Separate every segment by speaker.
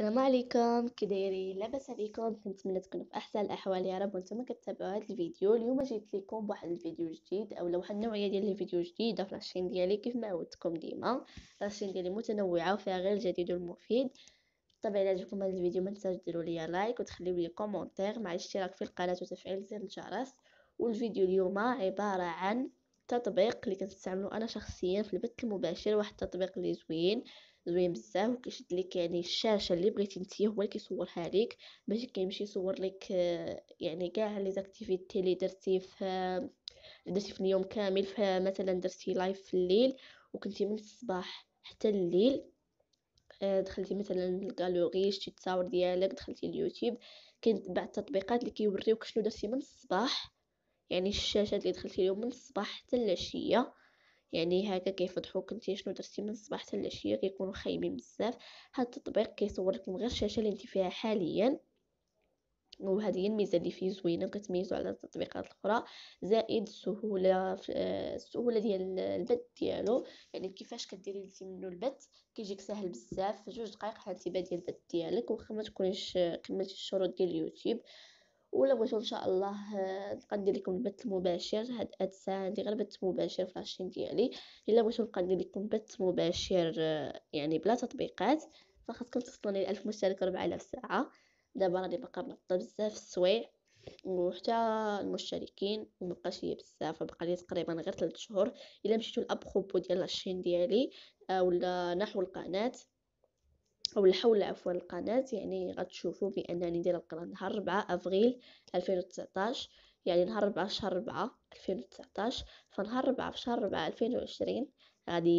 Speaker 1: السلام عليكم كديري لاباس عليكم كنتمنى تكونوا في احسن الاحوال يا رب وانتم كتابعوا هذا الفيديو اليوم جيت لكم بواحد الفيديو جديد اولا واحد النوعيه ديال الفيديو جديده في لاشين ديالي كيف ما عودتكم ديما لاشين ديالي متنوعه وفيها غير الجديد والمفيد بالطبع الا عجبكم هذا الفيديو ما تنساوش ديروا ليا لايك وتخليوا لي كومونتير مع الاشتراك في القناه وتفعيل زر الجرس والفيديو اليوم عباره عن تطبيق اللي كنستعملو انا شخصيا في البث المباشر واحد التطبيق اللي زوين زوين بزاف وكيشد لك يعني الشاشه اللي بغيتي انت هو اللي كيصورها لك ماشي كيمشي يصور لك آه، يعني كاع لي زاكتيفيتي اللي درتي في آه، درتي في اليوم كامل فمثلا آه، درتي لايف في الليل وكنتي من الصباح حتى الليل دخلتي مثلا الكالوري شتي التصاور ديالك دخلتي اليوتيوب كاين بعض التطبيقات اللي كيوريوك شنو درتي من الصباح يعني الشاشات اللي دخلتي اليوم من الصباح حتى العشيه يعني هكا كيفضحوك نتي شنو درتي من الصباح حتى العشيه كيكونوا خايبين بزاف هاد التطبيق كيصور لكم غير الشاشه اللي انت فيها حاليا وهذه هي الميزه اللي فيه زوينه كتميزو على التطبيقات الاخرى زائد السهوله السهوله ديال البث ديالو يعني كيفاش كديري انت منو البث كيجيك سهل بزاف في جوج دقائق حتى تبدا ديال البث ديالك واخا ما تكونيش كملتي الشروط ديال اليوتيوب ولا بغيتو ان شاء الله نبقى آه، ندير لكم البث المباشر هاد ادسان غير بث مباشر في لاشين ديالي الا بغيتو نبقى ندير لكم بث مباشر آه، يعني بلا تطبيقات فخاصكم توصلوني ل 1000 مشترك 4000 ساعه دابا راني باقا منطه بزاف السوايع وحتى المشتركين مبقاش ليا بزاف بقى لي تقريبا غير 3 شهور الا مشيتو لابروبو ديال لاشين ديالي آه، ولا نحو القناه أو الحول عفوا القناة يعني غتشوفوا بأنني ندير القناة نهار ربعة أفغيل ألفين يعني نهار ربعة شهر ربعة ألفين فنهار ربعة في شهر ربعة ألفين وعشرين غادي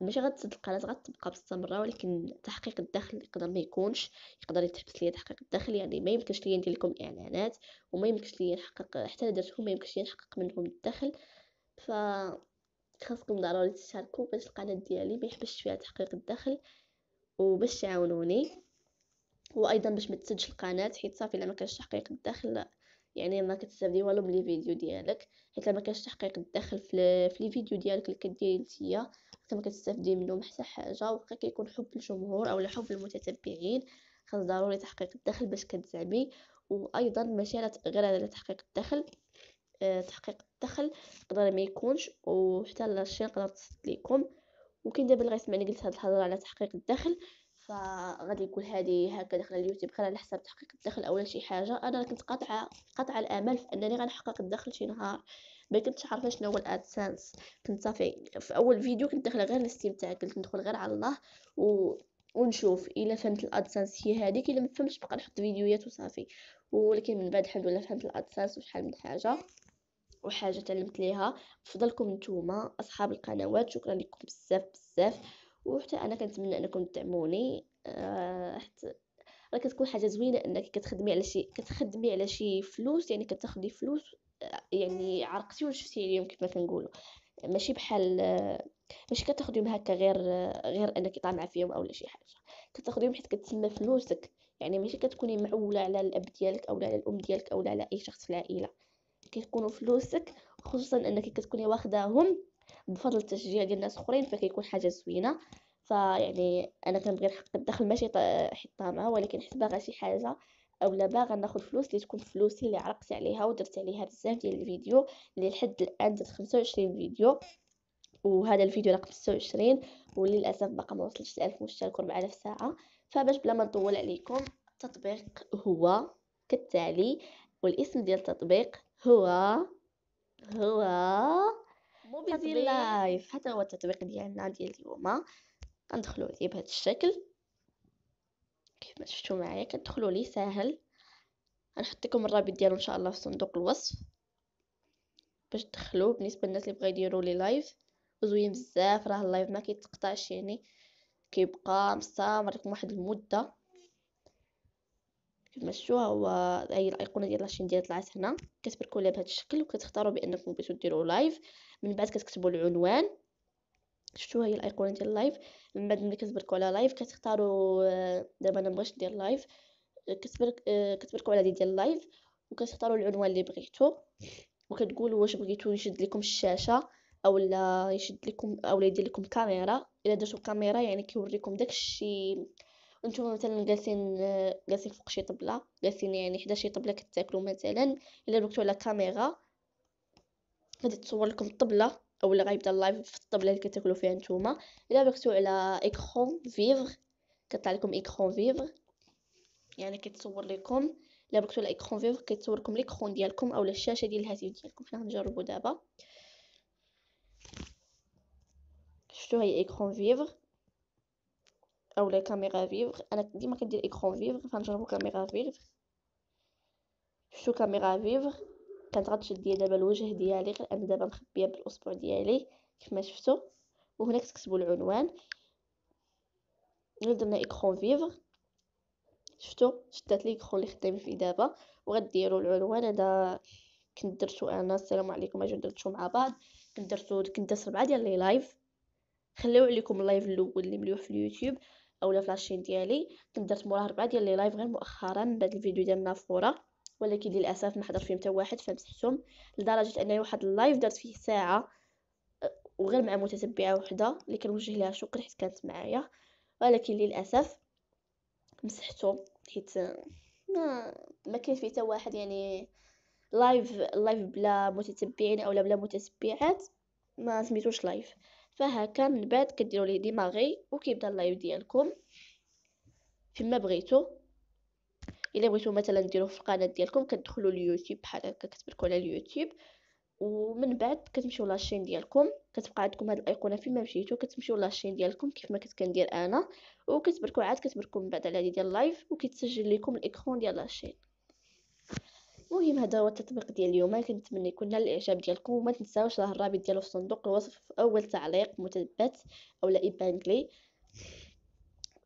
Speaker 1: ماشي غتسد القناة غتبقى مستمره ولكن تحقيق الدخل يقدر ما يكونش يقدر يتحبس ليا تحقيق الدخل يعني ما يمكنش ليا ندير لكم اعلانات وما يمكنش ليا نحقق حتى درتهم ما يمكنش ليا نحقق منهم الدخل ف خاصكم ضروري تشاركوا باش القناه ديالي ما يحبش فيها تحقيق الدخل وباش تعاونوني وايضا باش ما تسدش القناه حيت صافي الا ما كانش تحقيق الدخل يعني ما كتستافدي والو من لي فيديو ديالك حيت ما كانش تحقيق الدخل في في لي فيديو ديالك اللي كديري نتيا حتى ما كتستافدي منهم حتى حاجه وخا كيكون حب الجمهور اولا حب المتتبعين خاص ضروري تحقيق الدخل باش كتزعمي وايضا ماشي على غير على تحقيق الدخل أه تحقيق الدخل يقدر ما يكونش وحتى لا شي نقدر تصد لكم ممكن دابا اللي غيسمعني قلت هاد الهضره على تحقيق الدخل فغادي يقول هادي هكا داخله اليوتيوب غير على حساب تحقيق الدخل اولا شي حاجه انا كنت قاطعه قاطعه الامل في انني غنحقق الدخل شي نهار ما كنتش عارفه شنو هو الادسنس كنت صافي في اول فيديو كنت داخله غير الاستمتاع قلت ندخل غير على الله و ونشوف الا فهمت الادسنس هي هذيك الا ما فهمتش بقى نحط فيديوهات وصافي ولكن من بعد الحمد لله فهمت الادسنس وشحال من حاجه وحاجه تعلمت ليها بفضلكم نتوما اصحاب القنوات شكرا لكم بزاف بزاف وحتى انا كنتمنى انكم تدعموني أه حتى راه كتكون حاجه زوينه انك كتخدمي على شي كتخدمي على شي فلوس يعني كتاخدي فلوس آه، يعني عرقتي وشفتي اليوم ما كنقولوا ماشي بحال آه، ماشي كتاخديهم هكا غير آه، غير انك طامعه فيهم اولا شي حاجه كتاخديهم حيت كتسمى فلوسك يعني ماشي كتكوني معوله على الاب ديالك اولا على الام ديالك اولا على اي شخص في العائله كيكونوا فلوسك خصوصا انك كتكوني واخداهم بفضل التشجيع ديال الناس اخرين فكيكون حاجه زوينه فيعني انا كنبغي نحقق الدخل ماشي حطامه ولكن حيت باغا شي حاجه اولا باغا ناخذ فلوس اللي تكون فلوسي اللي عرقت عليها ودرت عليها بزاف ديال الفيديو اللي لحد الان درت 25 فيديو وهذا الفيديو رقم 26 وللاسف باقا ما وصلش ل 1000 مشترك ربع الف ساعه فباش بلا ما نطول عليكم التطبيق هو كالتالي والاسم ديال التطبيق هو هو موبيزي لايف هذا هو التطبيق ديالنا ديال اليوم كندخلوا ليه بهذا الشكل كيف ما شفتوا معايا كندخلوا ليه ساهل غنحط لكم الرابط ديالو ان شاء الله في صندوق الوصف باش تدخلوه بالنسبه للناس اللي بغا يديروا لي لايف وزوين بزاف راه اللايف ما كيتقطعش يعني كيبقى مستمر واحد المده كتمشوها هو هاي الايقونه ديال لاشين ديال طلعت هنا كتبركوا ليها بهذا الشكل وكتختاروا بانكم بغيتو ديروا لايف من بعد كتكتبوا العنوان شفتوا هي الايقونه ديال اللايف من بعد ملي كتبركوا على لايف كتختاروا آه، دابا انا مبغيتش ندير لايف كتبرك آه، كتبركوا على دي ديال اللايف وكتختاروا العنوان اللي بغيتو وكتقولوا واش بغيتو يشد لكم الشاشه اولا يشد لكم اولا يدير لكم كاميرا الا درتو كاميرا يعني كيوريكم داكشي نتوما مثلا جالسين جالسين فوق شي طبله جالسين يعني حدا شي طبله كتاكلو مثلا الا دركتو على كاميرا غادي تصور لكم الطبله اولا غيبدا اللايف في الطبله اللي كتاكلو فيها نتوما الا دركتو على ايكرون فيفر كطلع لكم ايكرون فيفر يعني كتصور لكم الا دركتو على ايكرون فيفر كيتصور لكم ليكرون ديالكم اولا الشاشه ديال الهاتف ديالكم حنا غنجربو دابا شتو هي ايكرون فيفر او لي كاميرا فيفغ انا ديما كندير ايكرون فيفغ فنجربو كاميرا فيفغ شو كاميرا فيفغ كانت غتشد ليا دابا الوجه ديالي غير انا دابا مخبيه بالاصبع ديالي كما شفتو وهنا كتكتبوا العنوان الا درنا ايكرون فيفغ شفتو شدات لي ايكرون اللي خدامين فيه دابا وغديروا العنوان هذا كنت درتو انا السلام عليكم اجي درتو مع بعض كنت درتو كنت درت ربعه ديال لي لايف خليو عليكم اللايف الاول اللي مليوح في اليوتيوب اولا فلاشين ديالي كنت درت موراه ربعه ديال لي لايف غير مؤخرا من بعد الفيديو ديال النافوره ولكن للاسف ما حضر فيهم حتى واحد فمسحتهم لدرجه انني واحد اللايف درت فيه ساعه أه، وغير مع متتبعه وحده اللي كنوجه لها شكر حيت كانت معايا ولكن للاسف مسحته حيت أه، ما ما كاين فيه حتى واحد يعني لايف لايف بلا متتبعين اولا بلا متتبعات ما سميتوش لايف فهكا من بعد كديروا ليه ديماغي وكيبدا اللايف ديالكم فيما بغيتو الا بغيتو مثلا ديروه في القناه ديالكم كتدخلوا اليوتيوب بحال هكا كتبركوا على اليوتيوب ومن بعد كتمشيو لاشين ديالكم كتبقى عندكم هاد الايقونه فيما مشيتو كتمشيو لاشين ديالكم كيف ما كنت كندير انا وكتبركوا عاد كتبركوا من بعد على هادي ديال اللايف وكيتسجل لكم الاكرون ديال لاشين المهم هذا هو التطبيق ديال اليوم كنتمنى يكون نال الاعجاب ديالكم وما تنساوش راه الرابط ديالو في صندوق الوصف في اول تعليق مثبت اولا ايبانغلي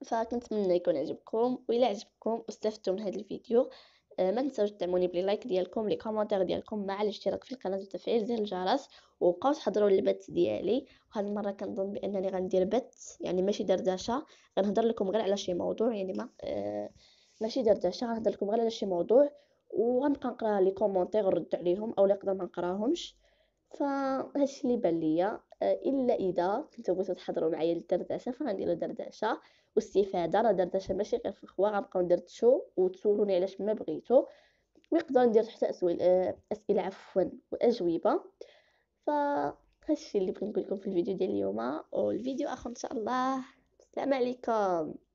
Speaker 1: فكنتمنى يكون عجبكم والا عجبكم واستفدتوا من هذا الفيديو آه، ما تنساوش تدعموني بلي لايك ديالكم لي كومونتير ديالكم مع الاشتراك في القناه وتفعيل زر الجرس وبقاو تحضروا البث ديالي وهاد المره كنظن بانني غندير بث يعني ماشي دردشه غنهضر لكم غير على شي موضوع يعني ما آه ماشي دردشه غنهضر لكم غير على شي موضوع وغنبقى نقرا لي كومونتير ونرد عليهم او نقدر ما نقراهمش فهادشي اللي بان ليا آه، الا اذا كنتو بغيتو تحضروا معايا للدردشه فغنديروا دردشه واستفاده راه دردشه ماشي غير في الخوا غنبقاو ندردشو وتسولوني علاش ما بغيتو ويقدر ندير حتى آه، اسئله عفوا واجوبه فهادشي اللي بغيت نقول لكم في الفيديو ديال اليوم والفيديو اخر ان شاء الله السلام عليكم